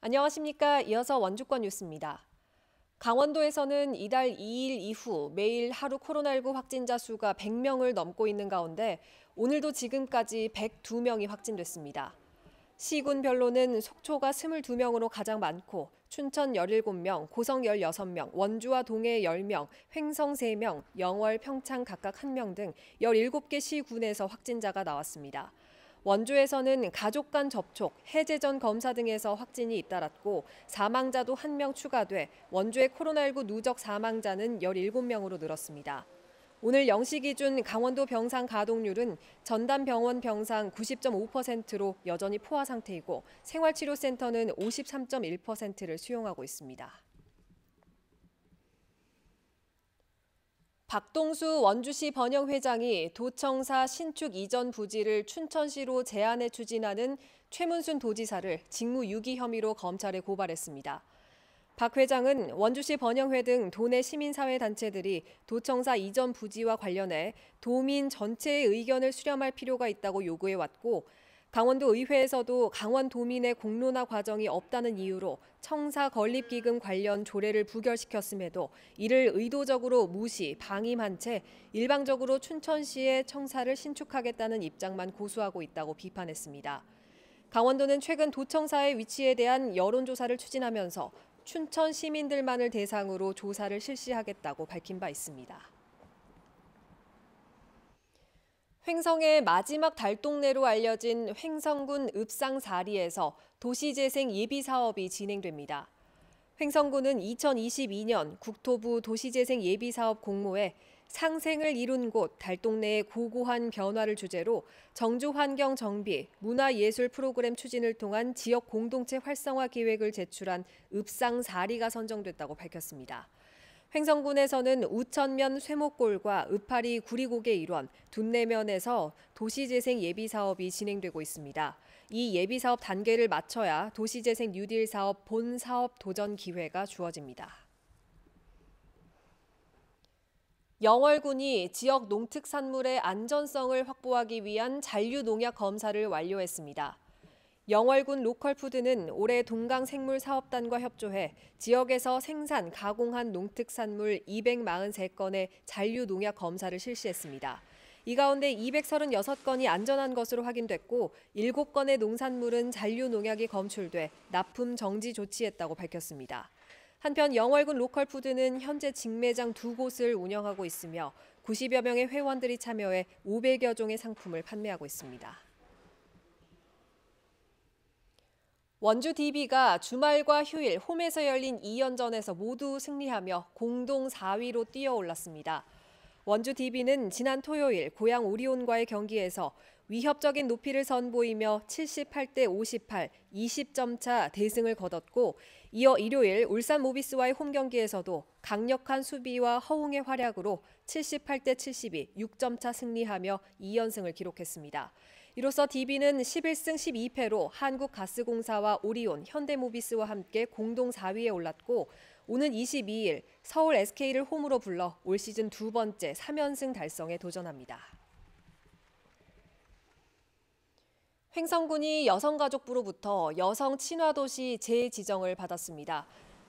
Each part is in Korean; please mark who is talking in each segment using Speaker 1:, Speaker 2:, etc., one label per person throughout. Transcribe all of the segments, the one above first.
Speaker 1: 안녕하십니까. 이어서 원주권 뉴스입니다. 강원도에서는 이달 2일 이후 매일 하루 코로나19 확진자 수가 100명을 넘고 있는 가운데 오늘도 지금까지 102명이 확진됐습니다. 시군별로는 속초가 22명으로 가장 많고 춘천 17명, 고성 16명, 원주와 동해 10명, 횡성 3명, 영월, 평창 각각 1명 등 17개 시군에서 확진자가 나왔습니다. 원주에서는 가족 간 접촉, 해제 전 검사 등에서 확진이 잇따랐고 사망자도 1명 추가돼 원주의 코로나19 누적 사망자는 17명으로 늘었습니다. 오늘 0시 기준 강원도 병상 가동률은 전담 병원 병상 90.5%로 여전히 포화 상태이고 생활치료센터는 53.1%를 수용하고 있습니다. 박동수 원주시 번영회장이 도청사 신축 이전 부지를 춘천시로 제안해 추진하는 최문순 도지사를 직무 유기 혐의로 검찰에 고발했습니다. 박 회장은 원주시 번영회 등 도내 시민사회단체들이 도청사 이전 부지와 관련해 도민 전체의 의견을 수렴할 필요가 있다고 요구해왔고 강원도 의회에서도 강원 도민의 공론화 과정이 없다는 이유로 청사 건립기금 관련 조례를 부결시켰음에도 이를 의도적으로 무시, 방임한 채 일방적으로 춘천시의 청사를 신축하겠다는 입장만 고수하고 있다고 비판했습니다. 강원도는 최근 도청사의 위치에 대한 여론조사를 추진하면서 춘천 시민들만을 대상으로 조사를 실시하겠다고 밝힌 바 있습니다. 횡성의 마지막 달동네로 알려진 횡성군 읍상 사리에서 도시재생 예비 사업이 진행됩니다. 횡성군은 2022년 국토부 도시재생 예비 사업 공모에 상생을 이룬 곳 달동네의 고고한 변화를 주제로 정주 환경 정비, 문화예술 프로그램 추진을 통한 지역 공동체 활성화 계획을 제출한 읍상 4리가 선정됐다고 밝혔습니다. 횡성군에서는 우천면 쇠목골과 읍파리 구리고개 일원, 둔내면에서 도시재생 예비사업이 진행되고 있습니다. 이 예비사업 단계를 마쳐야 도시재생 뉴딜 사업 본 사업 도전 기회가 주어집니다. 영월군이 지역 농특산물의 안전성을 확보하기 위한 잔류농약 검사를 완료했습니다. 영월군 로컬푸드는 올해 동강생물사업단과 협조해 지역에서 생산, 가공한 농특산물 243건의 잔류농약 검사를 실시했습니다. 이 가운데 236건이 안전한 것으로 확인됐고 7건의 농산물은 잔류농약이 검출돼 납품 정지 조치했다고 밝혔습니다. 한편 영월군 로컬푸드는 현재 직매장 두 곳을 운영하고 있으며 90여 명의 회원들이 참여해 500여 종의 상품을 판매하고 있습니다. 원주 DB가 주말과 휴일 홈에서 열린 2연전에서 모두 승리하며 공동 4위로 뛰어올랐습니다. 원주 DB는 지난 토요일 고양 오리온과의 경기에서 위협적인 높이를 선보이며 78대 58, 20점 차 대승을 거뒀고 이어 일요일 울산 모비스와의 홈 경기에서도 강력한 수비와 허웅의 활약으로 78대 72 6점 차 승리하며 2연승을 기록했습니다. 이로써 DB는 11승 12패로 한국가스공사와 오리온, 현대모비스와 함께 공동 4위에 올랐고 오는 22일 서울 SK를 홈으로 불러 올 시즌 두 번째 3연승 달성에 도전합니다. 횡성군이 여성가족부로부터 여성 친화도시 재지정을 받았습니다.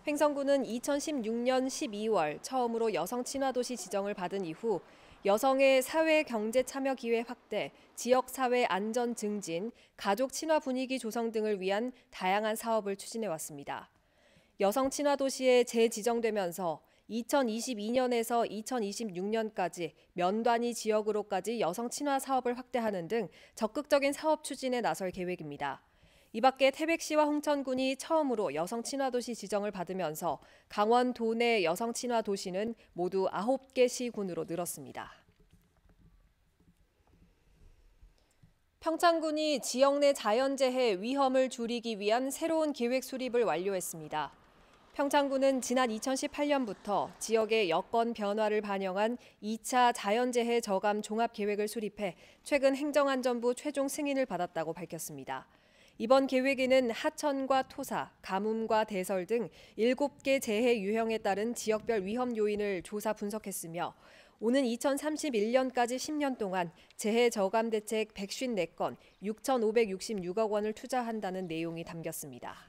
Speaker 1: 횡성군은 2016년 12월 처음으로 여성 친화도시 지정을 받은 이후 여성의 사회 경제 참여 기회 확대, 지역 사회 안전 증진, 가족 친화 분위기 조성 등을 위한 다양한 사업을 추진해 왔습니다. 여성 친화 도시에 재지정되면서 2022년에서 2026년까지 면단위 지역으로까지 여성 친화 사업을 확대하는 등 적극적인 사업 추진에 나설 계획입니다. 이 밖에 태백시와 홍천군이 처음으로 여성 친화도시 지정을 받으면서 강원 도내 여성 친화도시는 모두 9개 시군으로 늘었습니다. 평창군이 지역 내 자연재해 위험을 줄이기 위한 새로운 기획 수립을 완료했습니다. 평창군은 지난 2018년부터 지역의 여건 변화를 반영한 2차 자연재해 저감 종합계획을 수립해 최근 행정안전부 최종 승인을 받았다고 밝혔습니다. 이번 계획에는 하천과 토사, 가뭄과 대설 등 7개 재해 유형에 따른 지역별 위험 요인을 조사 분석했으며 오는 2031년까지 10년 동안 재해 저감 대책 154건 6,566억 원을 투자한다는 내용이 담겼습니다.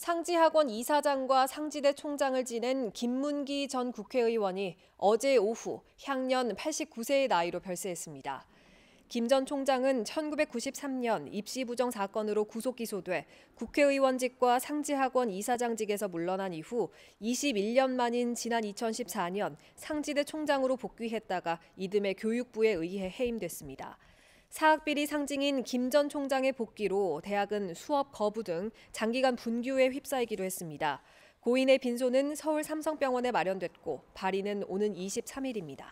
Speaker 1: 상지학원 이사장과 상지대 총장을 지낸 김문기 전 국회의원이 어제 오후 향년 89세의 나이로 별세했습니다. 김 전 총장은 1993년 입시 부정 사건으로 구속 기소돼 국회의원직과 상지학원 이사장직에서 물러난 이후 21년 만인 지난 2014년 상지대 총장으로 복귀했다가 이듬해 교육부에 의해 해임됐습니다. 사학비리 상징인 김 전 총장의 복귀로 대학은 수업 거부 등 장기간 분규에 휩싸이기도 했습니다. 고인의 빈소는 서울 삼성병원에 마련됐고 발의는 오는 23일입니다.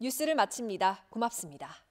Speaker 1: 뉴스를 마칩니다. 고맙습니다.